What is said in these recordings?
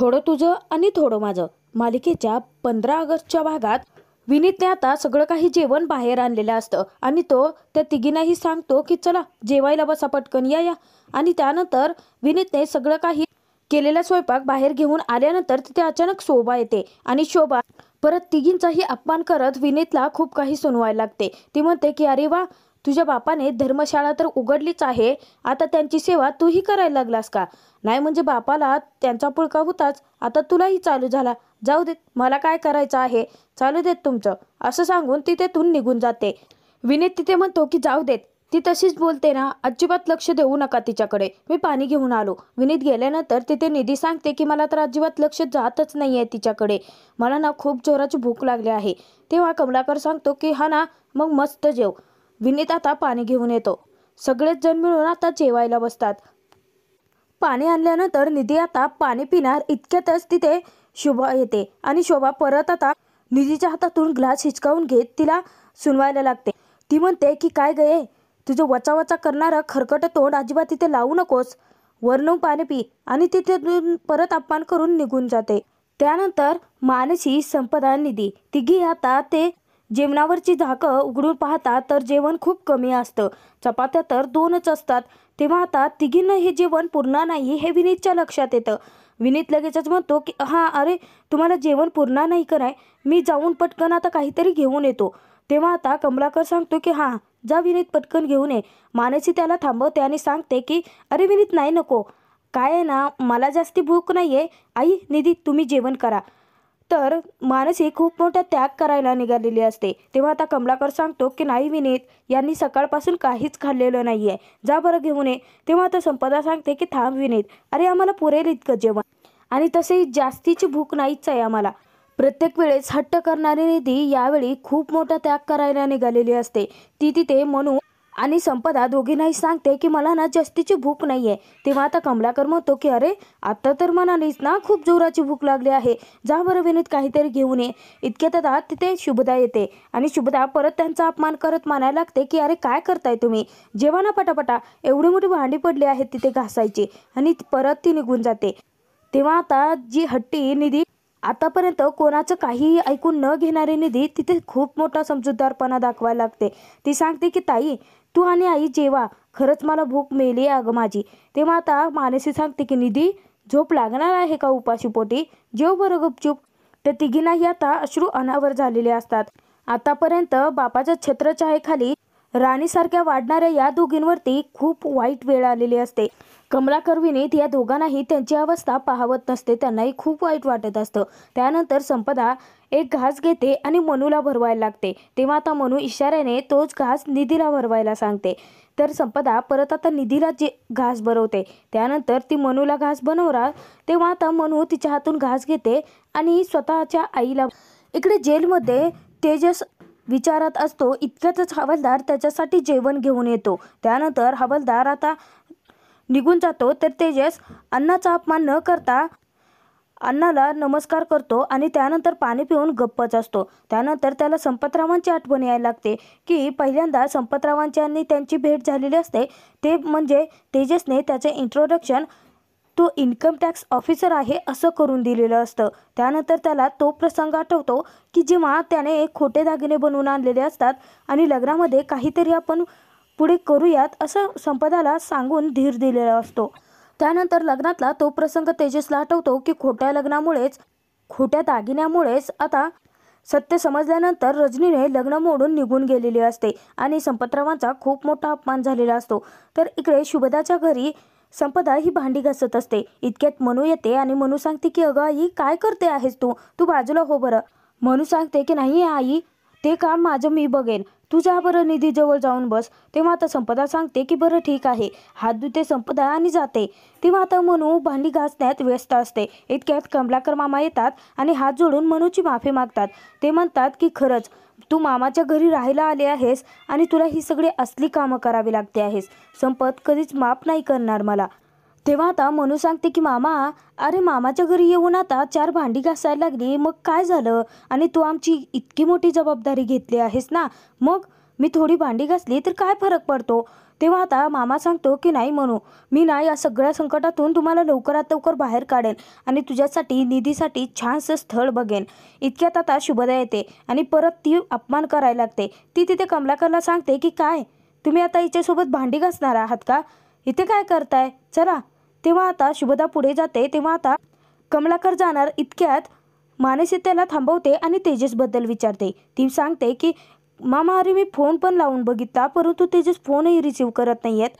थोडं तुझं आणि थोडं माझं मालिकेच्या पंधरा ऑगस्टच्या भागात विनीतने आता सगळं काही जेवण बाहेर आणलेलं असतं आणि तो त्या तिघींनाही सांगतो की चला जेवायला बसा पटकन या या आणि त्यानंतर विनीतने सगळं काही केलेला स्वयंपाक बाहेर घेऊन आल्यानंतर तिथे अचानक शोभा येते आणि शोभा परत तिघींचाही अपमान करत विनीतला खूप काही सुनवायला लागते ती म्हणते की अरे वा तुझ्या बापाने धर्मशाळा तर उघडलीच आहे आता त्यांची सेवा तूही करायला लागलास का नाही म्हणजे बापाला त्यांचा पुळका होताच आता तुलाही चालू झाला जाऊ देत मला काय करायचं आहे चालू देत तुमचं असं सांगून ती तेथून निघून जाते विनीत तिथे म्हणतो की जाऊ देत ती तशीच बोलते ना अजिबात लक्ष देऊ नका तिच्याकडे मी पाणी घेऊन आलो विनीत गेल्यानंतर तिथे निधी सांगते की मला तर अजिबात लक्ष जातच नाही आहे तिच्याकडे मला ना खूप जोराची भूक लागली आहे तेव्हा कमलाकर सांगतो की हा ना मग मस्त जेव विनीत आता पाणी घेऊन येतो सगळेच जण मिळून आता जेवायला बसतात पाणी आणल्यानंतर निधी आता पाणी पिणार इतक्यातच तिथे शोभा येते आणि शोभा परत आता निधीच्या हातातून ग्लास हिचकावून घेत तिला सुनवायला लागते ती म्हणते की काय गये तुझं वचावचा करणारं खरकट तोंड अजिबात तिथे लावू नकोस वरणू पाणी पी आणि तिथे परत अपमान करून निघून जाते त्यानंतर मानसी संपदा निधी तिघी आता ते जेवणावरची झाकं उघडून पाहता तर जेवण खूप कमी असतं चपात्या तर दोनच असतात तेव्हा आता तिघींना हे जेवण पूर्ण नाही हे विनीतच्या लक्षात येतं विनीत लगेचच म्हणतो की हां अरे तुम्हाला जेवण पूर्ण नाही कराय मी जाऊन पटकन आता काहीतरी घेऊन येतो तेव्हा आता कमलाकर सांगतो की हां जा विनीत पटकन घेऊन ये मानसी त्याला थांबवते आणि सांगते की अरे विनीत नाही नको काय आहे ना मला जास्ती भूक नाही आहे आई निधी तुम्ही जेवण करा तर मानसे खूप मोठा त्याग करायला निघालेली असते तेव्हा आता कमलाकर सांगतो की नाही विनीत यांनी सकाळपासून काहीच खाल्लेलं नाही आहे जा बरं घेऊन ये तेव्हा आता संपदा सांगते की थांब विनीत अरे आम्हाला पुरेल इतकं जेवण आणि तसे जास्तीची भूक नाहीच आहे आम्हाला प्रत्येक वेळेस हट्ट करणारी निधी यावेळी खूप मोठा त्याग करायला निघालेली असते ती तिथे म्हणून आणि संपदा दोघींनाही सांगते की मला ना जास्तीची भूक नाही आहे तेव्हा आता कमलाकर म्हणतो की अरे आत्ता तर म्हणालीच ना खूप जोराची भूक लागली आहे जा बरं विनीत काहीतरी घेऊन ये इतक्यात आता तिथे शुभदा येते आणि शुभदा परत त्यांचा अपमान करत मानायला लागते की अरे काय करताय तुम्ही जेव्हा ना पटापटा एवढी मोठी भांडी पडली आहेत तिथे घासायची आणि परत ती निघून जाते तेव्हा आता जी हट्टी निधी आतापर्यंत कोणाचं काहीही ऐकून न घेणारी निधी तिथे खूप मोठा समजूतदारपणा दाखवायला लागते ती सांगते की ताई तू आणि आई जेवा खरंच मला भूक मेली अगं माझी तेव्हा आता मानसी सांगते की निधी झोप लागणार आहे का उपाशीपोटी जेव बरं गुपचूप तर तिघीनाही आता अश्रू अनावर झालेले असतात आतापर्यंत बापाच्या छत्रछायेखाली राणीसारख्या वाढणाऱ्या या दोघींवरती खूप वाईट वेळ आलेली असते कमला विनीत या दोघांनाही त्यांची अवस्था पाहवत नसते त्यांनाही खूप वाईट वाटत असतं त्यानंतर संपदा एक घास घेते आणि मनूला भरवायला लागते तेव्हा आता मनू इशाऱ्याने तोच घास निधीला भरवायला सांगते तर संपदा परत आता निधीला जे घास भरवते त्यानंतर ती मनूला घास बनवरा तेव्हा आता मनू तिच्या हातून घास घेते आणि स्वतःच्या आईला इकडे जेलमध्ये तेजस विचारात असतो इतक्यातच हवालदार त्याच्यासाठी जेवण घेऊन येतो त्यानंतर हवालदार आता निघून जातो तर तेजस अन्नाचा अपमान न करता अन्नाला नमस्कार करतो आणि त्यानंतर पाणी पिऊन गप्पच असतो त्यानंतर त्याला संपतरावांची आठवण यायला लागते की पहिल्यांदा संपतरावांच्या आणि त्यांची भेट झालेली असते ते म्हणजे तेजसने त्याचे इंट्रोडक्शन तो इन्कम टॅक्स ऑफिसर आहे असं करून दिलेलं असतं त्यानंतर त्याला तो प्रसंग आठवतो की जेव्हा त्याने खोटे दागिने बनवून आणलेले असतात आणि लग्नामध्ये काहीतरी आपण पुढे करूयात असं संपदाला सांगून धीर दिलेला असतो त्यानंतर लग्नातला तो प्रसंग तेजसला आठवतो की खोट्या लग्नामुळेच खोट्या दागिन्यामुळेच आता सत्य समजल्यानंतर रजनीने लग्न मोडून निघून गेलेली असते आणि संपतरावांचा खूप मोठा अपमान झालेला असतो तर इकडे शुभदाच्या घरी संपदा ही भांडी घासत असते इतक्यात मनू येते आणि मनू सांगते की अगं आई काय करते आहेस तू तू बाजूला हो बरं मनू सांगते की नाही आई ते काम माझं मी बघेन तुझा बरं निधीजवळ जाऊन बस तेव्हा आता संपदा सांगते की बरं ठीक आहे हात धुते संपदा आणि जाते तेव्हा आता मनू भांडी घासण्यात व्यस्त असते इतक्यात कमलाकर मामा येतात आणि हात जोडून मनूची माफी मागतात ते म्हणतात की खरंच तू मामाच्या घरी राहायला आले आहेस आणि तुला ही सगळी असली कामं करावी लागते आहेस संपत कधीच माफ नाही करणार मला तेव्हा आता मनू सांगते की मामा अरे मामाच्या घरी येऊन आता चार भांडी घासायला लागली मग काय झालं आणि तू आमची इतकी मोठी जबाबदारी घेतली आहेस ना मग मी थोडी भांडी घासली तर काय फरक पडतो तेव्हा आता मामा सांगतो की नाही म्हणू मी ना या सगळ्या संकटातून तुम्हाला लवकरात लवकर बाहेर काढेन आणि तुझ्यासाठी निधीसाठी छानसं स्थळ बघेन इतक्यात आता शुभदा येते आणि परत ती अपमान करायला लागते ती तिथे कमलाकरला सांगते की काय तुम्ही आता हिच्यासोबत भांडी घासणार आहात का इथे काय करताय चला तेव्हा आता शुभदा पुढे जाते तेव्हा आता कमलाकर जाणार इतक्यात मानसी त्याला थांबवते आणि तेजसबद्दल विचारते ती सांगते की मामा अरे मी फोन पण लावून बघितला परंतु तेजस फोनही रिसीव्ह करत नाही आहेत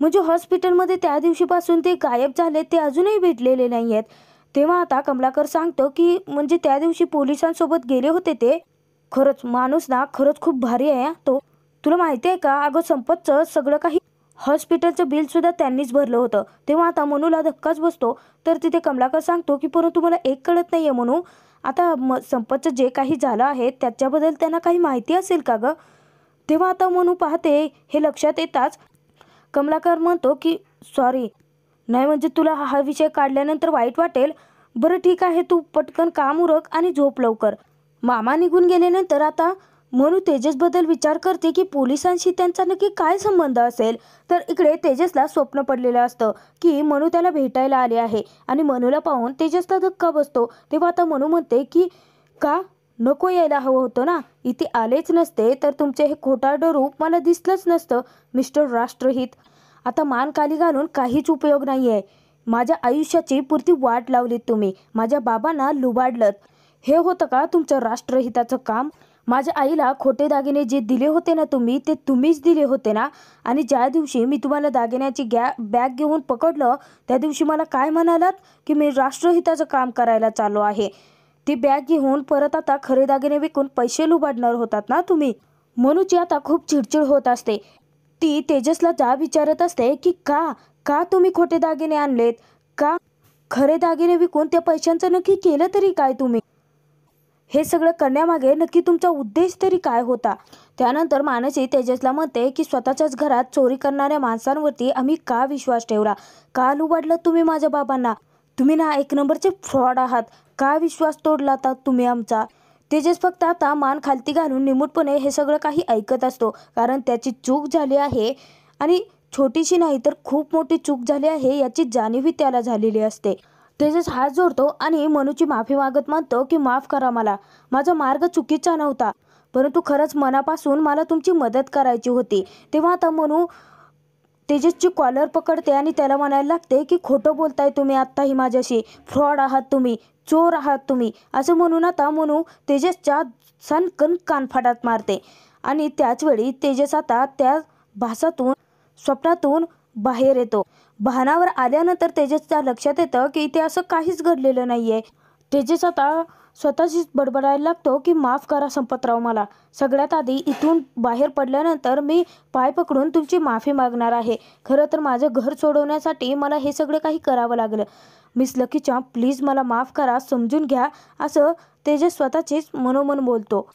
म्हणजे हॉस्पिटलमध्ये त्या दिवशीपासून ते गायब झाले ते अजूनही भेटलेले नाही आहेत तेव्हा आता कमलाकर सांगतो की म्हणजे त्या दिवशी पोलिसांसोबत गेले होते ते खरंच माणूस ना खरंच खूप भारी आहे तो तुला माहिती आहे का अगं संपतचं सगळं काही हॉस्पिटलचं बिल सुद्धा त्यांनीच भरलं होतं तेव्हा आता मनूला धक्काच बसतो तर तिथे कमलाकर सांगतो की परंतु मला एक कळत नाही आहे म्हणू आता म संपतचं जे काही झालं आहे त्याच्याबद्दल त्यांना काही माहिती असेल का ग तेव्हा आता मनू पाहते हे लक्षात येताच कमलाकर म्हणतो की सॉरी नाही म्हणजे तुला हा विषय काढल्यानंतर वाईट वाटेल बरं ठीक आहे तू पटकन काम उरक आणि झोप लवकर मामा निघून गेल्यानंतर आता मनू तेजसबद्दल विचार करते की पोलिसांशी त्यांचा नक्की काय संबंध असेल तर इकडे तेजसला स्वप्न पडलेलं असतं की मनू त्याला भेटायला आले आहे आणि मनूला पाहून तेजसला धक्का बसतो तेव्हा आता मनू म्हणते की का नको यायला हवं होतं ना इथे आलेच नसते तर तुमचे हे खोटाड रूप मला दिसलंच नसतं मिस्टर राष्ट्रहित आता मान खाली घालून काहीच उपयोग नाही आहे माझ्या आयुष्याची पुरती वाट लावलीत तुम्ही माझ्या बाबांना लुबाडलत हे होतं का तुमचं राष्ट्रहिताचं काम माझ्या आईला खोटे दागिने जे दिले होते ना तुम्ही ते तुम्हीच दिले होते ना आणि ज्या दिवशी मी तुम्हाला दागिन्याची गॅ बॅग घेऊन पकडलं त्या दिवशी मला काय म्हणालात की मी राष्ट्रहिताचं काम करायला चालू आहे ती बॅग घेऊन परत आता खरे दागिने विकून पैसे लुबाडणार होतात ना तुम्ही म्हणून आता खूप चिडचिड होत असते ती तेजसला जा विचारत असते की का का तुम्ही खोटे दागिने आणलेत का खरे दागिने विकून त्या पैशांचं नक्की केलं तरी काय तुम्ही हे सगळं करण्यामागे नक्की तुमचा उद्देश तरी काय होता त्यानंतर मानसी तेजसला म्हणते की स्वतःच्याच घरात चोरी करणाऱ्या माणसांवरती आम्ही का विश्वास ठेवला का लुबाडलं तुम्ही माझ्या बाबांना तुम्ही ना एक नंबरचे फ्रॉड आहात का विश्वास तोडला आता तुम्ही आमचा तेजस फक्त आता मान खालती घालून निमूटपणे हे सगळं काही ऐकत असतो कारण त्याची चूक झाली आहे आणि छोटीशी नाही तर खूप मोठी चूक झाली आहे याची जाणीवही त्याला झालेली असते तेजस हात जोडतो आणि मनूची माफी मागत म्हणतो की माफ करा मला माझा मार्ग चुकीचा नव्हता परंतु खरंच मनापासून मला तुमची मदत करायची होती तेव्हा आता मनू तेजसची कॉलर पकडते आणि त्याला म्हणायला लागते की खोटं बोलताय तुम्ही आत्ताही माझ्याशी फ्रॉड आहात तुम्ही चोर आहात तुम्ही असं म्हणून आता मनू तेजसच्या सनकन कानफाटात मारते आणि त्याचवेळी तेजस आता त्या भासातून स्वप्नातून बाहेर येतो भानावर आल्यानंतर तेजसच्या लक्षात येतं की इथे असं काहीच घडलेलं नाही आहे आता स्वतःशीच बडबडायला लागतो की माफ करा संपतराव मला सगळ्यात आधी इथून बाहेर पडल्यानंतर मी पाय पकडून तुमची माफी मागणार आहे खरं तर माझं घर सोडवण्यासाठी मला हे सगळं काही करावं लागलं मिस लकीच्या प्लीज मला माफ करा समजून घ्या असं तेजस स्वतःचीच मनोमन बोलतो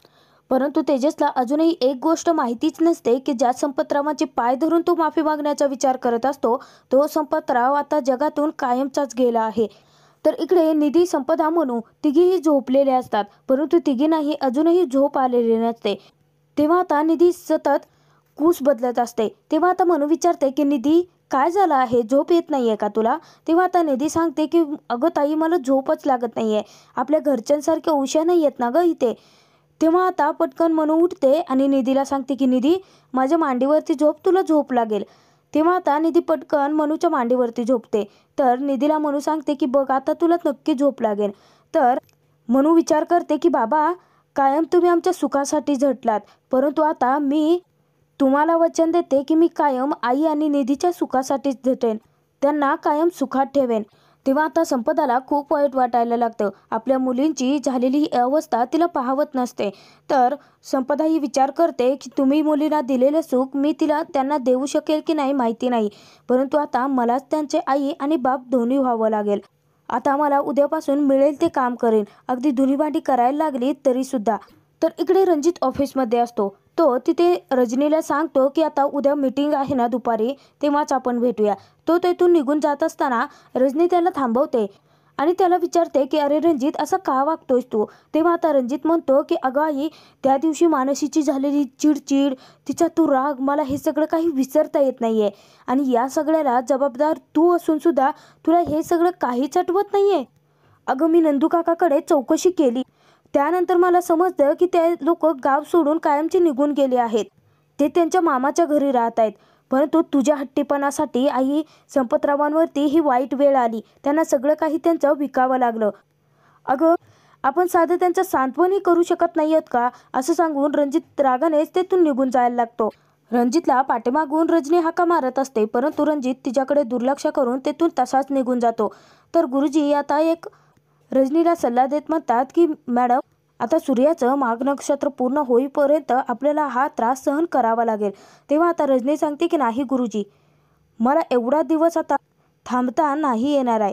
परंतु तेजसला अजूनही एक गोष्ट माहितीच नसते की ज्या संपतरावांचे पाय धरून तो माफी मागण्याचा विचार करत असतो तो संपतराव आता जगातून कायमचाच गेला आहे तर इकडे निधी संपदा म्हणू तिघीही झोपलेले असतात परंतु तिघींनाही अजूनही झोप आलेली नसते तेव्हा आता निधी सतत कूस बदलत असते तेव्हा आता म्हणू विचारते की निधी काय झालं आहे झोप येत नाहीये का तुला तेव्हा आता निधी सांगते की अगं ताई मला झोपच लागत नाहीये आपल्या घरच्यांसारखे उशा नाही येत ना ग इथे तेव्हा आता पटकन मनू उठते आणि निधीला सांगते की निधी माझ्या मांडीवरती झोप तुला झोप लागेल तेव्हा आता निधी पटकन मनूच्या मांडीवरती झोपते तर निधीला मनू सांगते की बघ आता तुला नक्की झोप लागेल तर मनू विचार करते की बाबा कायम तुम्ही आमच्या सुखासाठी झटलात परंतु आता मी तुम्हाला वचन देते की मी कायम आई आणि निधीच्या सुखासाठीच झटेन त्यांना कायम सुखात ठेवेन तेव्हा आता संपदाला खूप वाईट वाटायला लागतं आपल्या मुलींची झालेली अवस्था तिला पाहवत नसते तर संपदा ही विचार करते की तुम्ही मुलीला दिलेलं सुख मी तिला त्यांना देऊ शकेल की नाही माहिती नाही परंतु आता मलाच त्यांचे आई आणि बाप दोन्ही व्हावं लागेल आता मला उद्यापासून मिळेल ते काम करेन अगदी धुलीभांडी करायला लागली तरीसुद्धा तर इकडे रणजित ऑफिसमध्ये असतो तो तिथे रजनीला सांगतो की आता उद्या मीटिंग आहे ना दुपारी तेव्हाच आपण भेटूया तो तेथून निघून जात असताना रजनी त्याला थांबवते आणि त्याला विचारते की अरे रणजित असं का वागतोयस तू तेव्हा आता रणजित म्हणतो की अगं आई त्या दिवशी मानसीची झालेली चिडचिड तिचा तू राग मला हे सगळं काही विसरता येत नाही आणि या सगळ्याला जबाबदार तू असून सुद्धा तुला हे सगळं काहीच आठवत नाहीये अगं मी नंदू काकाकडे चौकशी केली त्यानंतर मला समजतं की ते लोक गाव सोडून कायमचे निघून गेले आहेत ते त्यांच्या मामाच्या घरी राहत आहेत परंतु तुझ्या हट्टीपणासाठी आई संपतरावांवरती ही वाईट वेळ आली त्यांना सगळं काही त्यांचं विकावं लागलं अगं आपण साधं त्यांचं सांत्वनही करू शकत नाही आहेत का असं सांगून रणजित रागानेच तेथून निघून जायला लागतो रणजितला पाठीमागून रजनी हाका मारत असते परंतु रणजित तिच्याकडे दुर्लक्ष करून तेथून तसाच निघून जातो तर गुरुजी आता एक रजनीला सल्ला देत म्हणतात की मॅडम आता सूर्याचं माघ नक्षत्र पूर्ण होईपर्यंत आपल्याला हा त्रास सहन करावा लागेल तेव्हा आता रजनी सांगते की नाही गुरुजी मला एवढा दिवस आता थांबता नाही येणार आहे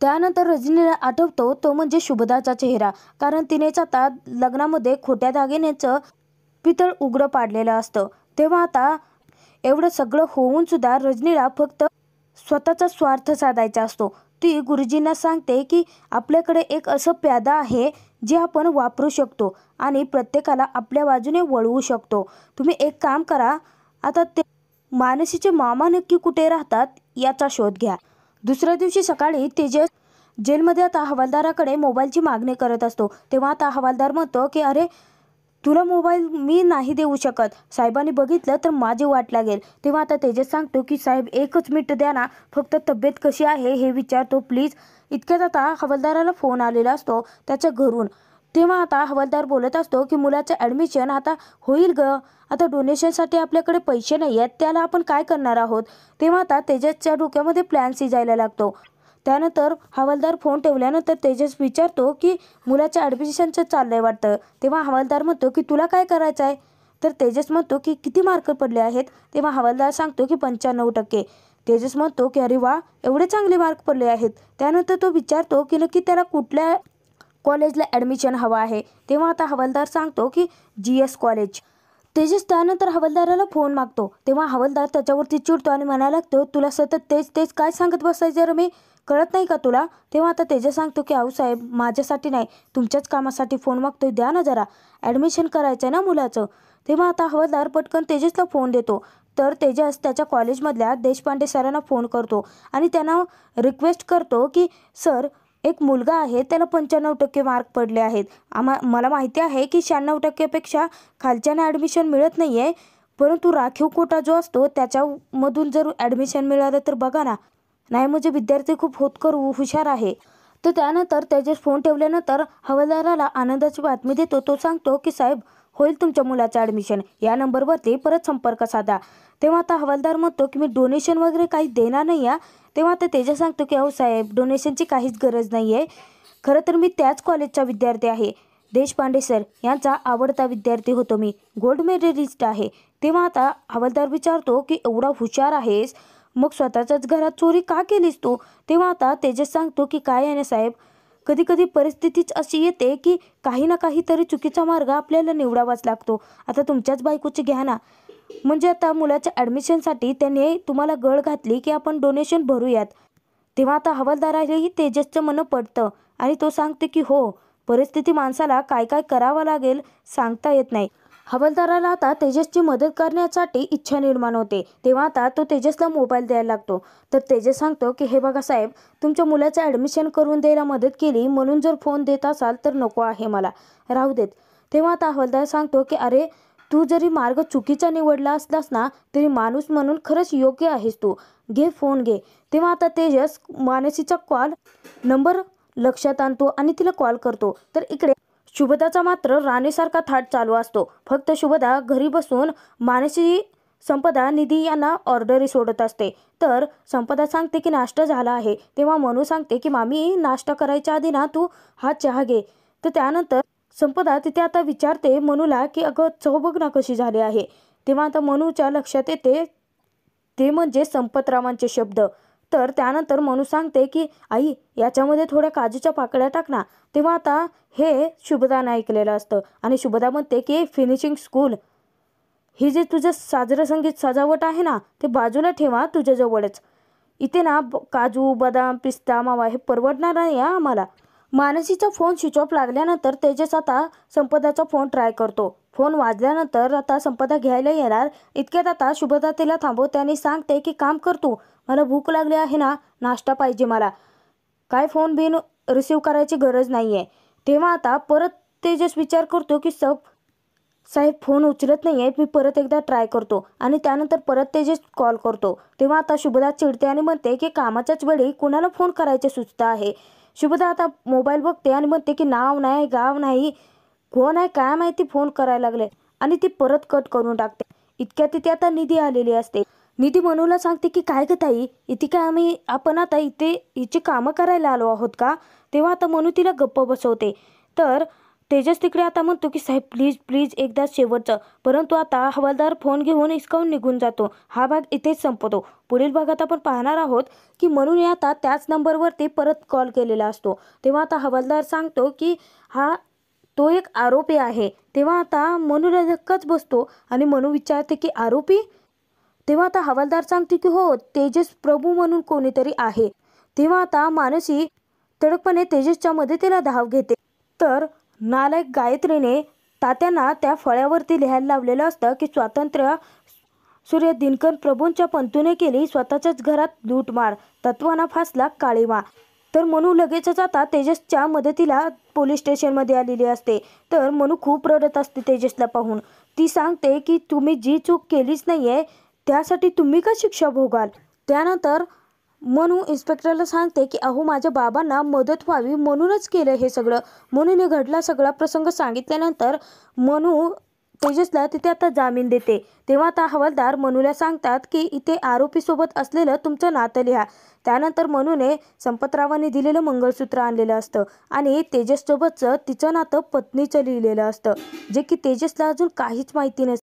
त्यानंतर रजनीला आठवतो तो म्हणजे शुभदाचा चेहरा कारण तिनेच आता लग्नामध्ये खोट्या दागिनेचं पितळ उघडं पाडलेलं असतं तेव्हा आता एवढं सगळं होऊन सुद्धा रजनीला फक्त स्वतःचा स्वार्थ साधायचा असतो ती गुरुजींना सांगते की आपल्याकडे एक असं प्यादा आहे जे आपण वापरू शकतो आणि प्रत्येकाला आपल्या बाजूने वळवू शकतो तुम्ही एक काम करा आता ते मानसीचे मामा नक्की कुठे राहतात याचा शोध घ्या दुसऱ्या दिवशी सकाळी तेजस जेलमध्ये आता हवालदाराकडे मोबाईलची मागणी करत असतो तेव्हा आता हवालदार म्हणतो की अरे तुला मोबाईल मी नाही देऊ शकत साहेबांनी बघितलं तर माझी वाट लागेल तेव्हा आता तेजस सांगतो की साहेब एकच मिनिट द्या ना फक्त तब्येत कशी आहे हे विचारतो प्लीज इतक्यात आता हवालदाराला फोन आलेला असतो त्याच्या घरून तेव्हा आता हवालदार बोलत असतो की मुलाचं ऍडमिशन आता होईल ग आता डोनेशनसाठी आपल्याकडे पैसे नाही आहेत त्याला आपण काय करणार आहोत तेव्हा आता तेजसच्या डोक्यामध्ये प्लॅन सिजायला लागतो त्यानंतर हवालदार फोन ठेवल्यानंतर तेजस विचारतो की मुलाच्या ॲडमिशनचं चाललंय वाटतं तेव्हा हवालदार म्हणतो की तुला काय करायचं आहे तर तेजस म्हणतो की किती मार्क पडले आहेत तेव्हा हवालदार सांगतो की पंच्याण्णव टक्के तेजस म्हणतो की अरे वा एवढे चांगले मार्क पडले आहेत त्यानंतर तो विचारतो की नक्की त्याला कुठल्या कॉलेजला ॲडमिशन हवं आहे तेव्हा आता हवालदार सांगतो की जी एस कॉलेज तेजस त्यानंतर हवलदाराला फोन मागतो तेव्हा हवालदार त्याच्यावरती चिडतो आणि म्हणायला लागतो तुला सतत तेच तेच काय सांगत बसायचं मी कळत नाही का तुला तेव्हा आता तेजस सांगतो की आऊ साहेब माझ्यासाठी नाही तुमच्याच कामासाठी फोन मागतोय द्या ना जरा ॲडमिशन करायचं आहे ना मुलाचं तेव्हा आता हवलदार पटकन तेजसला फोन देतो तर तेजस त्याच्या कॉलेजमधल्या देशपांडे सरांना फोन करतो आणि त्यांना रिक्वेस्ट करतो की सर एक मुलगा आहे त्याला पंच्याण्णव टक्के मार्क पडले आहेत आम्हा मला माहिती आहे की शहाण्णव टक्केपेक्षा खालच्याने ॲडमिशन मिळत नाही आहे परंतु राखीव कोटा जो असतो त्याच्यामधून जर ॲडमिशन मिळालं तर बघा ना नाही म्हणजे विद्यार्थी खूप होतकर हुशार आहे तर त्यानंतर त्याचे फोन ठेवल्यानंतर हवालदाराला आनंदाची बातमी देतो तो सांगतो की साहेब होईल तुमच्या मुलाचं ॲडमिशन या नंबरवरती परत संपर्क साधा तेव्हा आता हवालदार म्हणतो की मी डोनेशन वगैरे काही देणार नाही तेव्हा आता तेजा सांगतो की अहो साहेब डोनेशनची काहीच गरज नाही आहे खरं तर मी त्याच कॉलेजचा विद्यार्थी आहे देशपांडे सर यांचा आवडता विद्यार्थी होतो मी गोल्ड मेडलिस्ट आहे तेव्हा आता हवालदार विचारतो की एवढा हुशार आहेस मग स्वतःच्याच घरात चोरी का केलीस तू तेव्हा आता तेजस सांगतो की काय आहे ना साहेब कधी कधी परिस्थितीच अशी येते की काही ना काहीतरी चुकीचा मार्ग आपल्याला निवडावाच लागतो आता तुमच्याच बायकोची घ्या ना म्हणजे आता मुलाच्या ॲडमिशनसाठी त्याने तुम्हाला गळ घातली की आपण डोनेशन भरूयात तेव्हा आता हवालदारालाही तेजसचं मन पडतं आणि तो सांगते की हो परिस्थिती माणसाला काय काय करावं लागेल सांगता येत नाही हवालदाराला आता तेजसची मदत करण्यासाठी इच्छा निर्माण होते तेव्हा आता तो तेजसला मोबाईल द्यायला लागतो तर तेजस सांगतो की हे बघा साहेब तुमच्या मुलाचं ॲडमिशन करून द्यायला मदत केली म्हणून जर फोन देत असाल तर नको आहे मला राहू देत तेव्हा आता हवालदार सांगतो की अरे तू जरी मार्ग चुकीचा निवडला असलास ना तरी माणूस म्हणून खरंच योग्य आहेस तू घे फोन घे तेव्हा आता तेजस मानसीचा कॉल नंबर लक्षात आणतो आणि तिला कॉल करतो तर इकडे शुभदाचा मात्र राणीसारखा थाट चालू असतो फक्त शुभदा घरी बसून मानसी संपदा निधी यांना ऑर्डरी सोडत असते तर संपदा सांगते की नाश्ता झाला आहे तेव्हा मनू सांगते की मामी नाश्ता करायच्या आधी ना तू हा चहा घे तर त्यानंतर संपदा तिथे आता विचारते मनूला की अगं ना कशी झाली आहे तेव्हा आता मनूच्या लक्षात येते ते म्हणजे संपतरावांचे शब्द तर त्यानंतर मनू सांगते की आई याच्यामध्ये थोड्या काजूच्या पाकळ्या टाक तेव्हा आता हे शुभदानं ऐकलेलं असतं आणि शुभदा म्हणते की फिनिशिंग स्कूल हे जे तुझं साजरं संगीत सजावट आहे ना ते बाजूला ठेवा तुझ्याजवळच इथे ना काजू बदाम पिस्ता मावा हे परवडणार नाही आम्हाला मानसीचा फोन स्विच ऑफ लागल्यानंतर तेजस आता संपदाचा फोन ट्राय करतो फोन वाजल्यानंतर आता संपदा घ्यायला येणार इतक्यात आता शुभदा तिला थांबवते आणि सांगते की काम करतो मला भूक लागली आहे ना नाश्ता पाहिजे मला काय फोन बिन रिसीव करायची गरज नाही आहे तेव्हा आता परत तेजस विचार करतो की सब साहेब फोन उचलत नाही आहेत मी परत एकदा ट्राय करतो आणि त्यानंतर परत तेजस कॉल करतो तेव्हा आता शुभदा चिडते आणि म्हणते की कामाच्याच वेळी कुणाला फोन करायचे सुचता आहे शुभदा आता मोबाईल बघते आणि म्हणते की नाव नाही गाव नाही कोण आहे काय माहिती फोन करायला लागले आणि ती परत कट करून टाकते इतक्या तिथे आता निधी आलेली असते निधी मनूला सांगते की काय ग इथे काय आम्ही आपण आता इथे हिची कामं करायला आलो आहोत का तेव्हा आता मनू तिला गप्प बसवते तर तेजस तिकडे आता म्हणतो की साहेब प्लीज प्लीज एकदा शेवटचं परंतु आता हवालदार फोन घेऊन इसकावून निघून जातो हा भाग इथेच संपतो पुढील भागात आपण पाहणार आहोत की म्हणून आता त्याच नंबरवरती परत कॉल केलेला असतो तेव्हा आता हवालदार सांगतो की हा तो एक आरोपी आहे तेव्हा आता मनू बसतो आणि मनू विचारते की आरोपी तेव्हा आता हवालदार सांगते की हो तेजस प्रभू म्हणून कोणीतरी आहे तेव्हा आता मानसी तडकपणे तेजसच्या मदतीला धाव घेते तर नालायक गायत्रीने तात्यांना त्या फळ्यावरती लिहायला लावलेलं असतं की स्वातंत्र्य सूर्य दिनकर प्रभूंच्या पंतूने केली स्वतःच्याच घरात लूटमार तत्वाना फासला काळीमा तर मनू लगेचच आता तेजसच्या मदतीला पोलीस स्टेशनमध्ये आलेली असते तर मनू खूप रडत असते तेजसला पाहून ती सांगते की तुम्ही जी चूक केलीच नाही आहे त्यासाठी तुम्ही का शिक्षा भोगाल त्यानंतर मनू इन्स्पेक्टरला सांगते की अहो माझ्या बाबांना मदत व्हावी म्हणूनच केलं हे सगळं म्हणून हे घडला सगळा प्रसंग सांगितल्यानंतर मनू तेजसला तिथे आता जामीन देते तेव्हा आता हवालदार मनूला सांगतात की इथे आरोपीसोबत असलेलं तुमचं नातं लिहा त्यानंतर मनूने संपतरावांनी दिलेलं मंगळसूत्र आणलेलं असतं आणि तेजससोबतचं तिचं नातं पत्नीचं लिहिलेलं असतं जे की तेजसला अजून काहीच माहिती नसतं